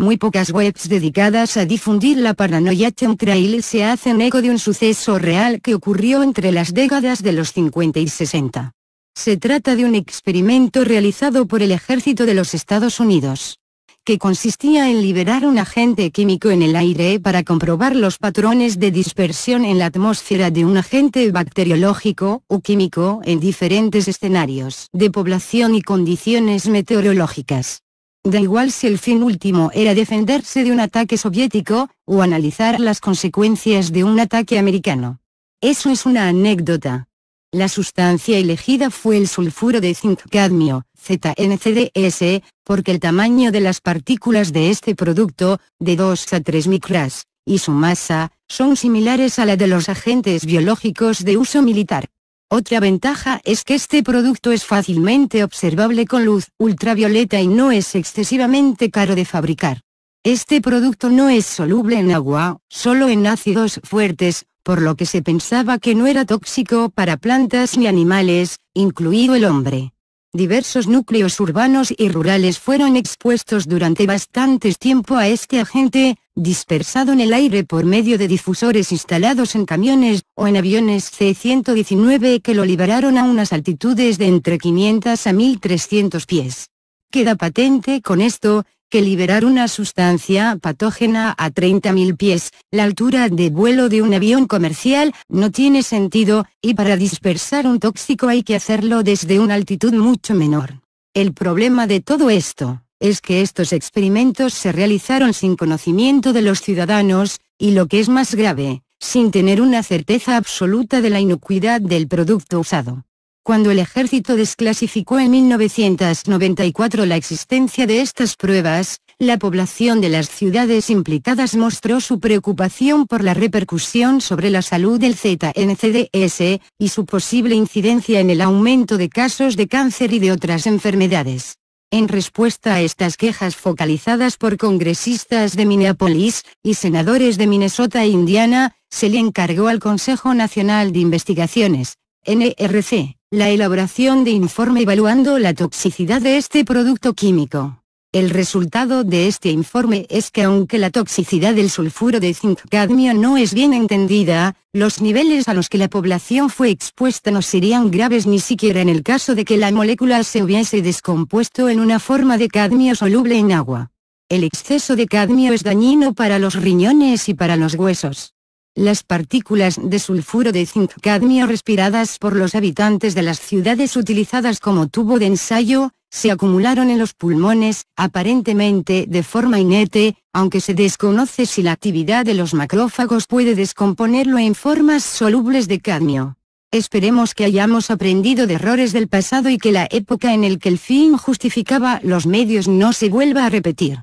Muy pocas webs dedicadas a difundir la paranoia chemtrail se hacen eco de un suceso real que ocurrió entre las décadas de los 50 y 60. Se trata de un experimento realizado por el ejército de los Estados Unidos, que consistía en liberar un agente químico en el aire para comprobar los patrones de dispersión en la atmósfera de un agente bacteriológico o químico en diferentes escenarios de población y condiciones meteorológicas. Da igual si el fin último era defenderse de un ataque soviético, o analizar las consecuencias de un ataque americano. Eso es una anécdota. La sustancia elegida fue el sulfuro de zinc cadmio, ZNCDS, porque el tamaño de las partículas de este producto, de 2 a 3 micras, y su masa, son similares a la de los agentes biológicos de uso militar. Otra ventaja es que este producto es fácilmente observable con luz ultravioleta y no es excesivamente caro de fabricar. Este producto no es soluble en agua, solo en ácidos fuertes, por lo que se pensaba que no era tóxico para plantas ni animales, incluido el hombre. Diversos núcleos urbanos y rurales fueron expuestos durante bastantes tiempo a este agente, dispersado en el aire por medio de difusores instalados en camiones, o en aviones C-119 que lo liberaron a unas altitudes de entre 500 a 1300 pies. Queda patente con esto, que liberar una sustancia patógena a 30.000 pies, la altura de vuelo de un avión comercial, no tiene sentido, y para dispersar un tóxico hay que hacerlo desde una altitud mucho menor. El problema de todo esto es que estos experimentos se realizaron sin conocimiento de los ciudadanos, y lo que es más grave, sin tener una certeza absoluta de la inocuidad del producto usado. Cuando el ejército desclasificó en 1994 la existencia de estas pruebas, la población de las ciudades implicadas mostró su preocupación por la repercusión sobre la salud del ZNCDS, y su posible incidencia en el aumento de casos de cáncer y de otras enfermedades. En respuesta a estas quejas focalizadas por congresistas de Minneapolis y senadores de Minnesota e Indiana, se le encargó al Consejo Nacional de Investigaciones, NRC, la elaboración de informe evaluando la toxicidad de este producto químico. El resultado de este informe es que aunque la toxicidad del sulfuro de zinc cadmio no es bien entendida, los niveles a los que la población fue expuesta no serían graves ni siquiera en el caso de que la molécula se hubiese descompuesto en una forma de cadmio soluble en agua. El exceso de cadmio es dañino para los riñones y para los huesos. Las partículas de sulfuro de zinc-cadmio respiradas por los habitantes de las ciudades utilizadas como tubo de ensayo, se acumularon en los pulmones, aparentemente de forma inerte, aunque se desconoce si la actividad de los macrófagos puede descomponerlo en formas solubles de cadmio. Esperemos que hayamos aprendido de errores del pasado y que la época en el que el fin justificaba los medios no se vuelva a repetir.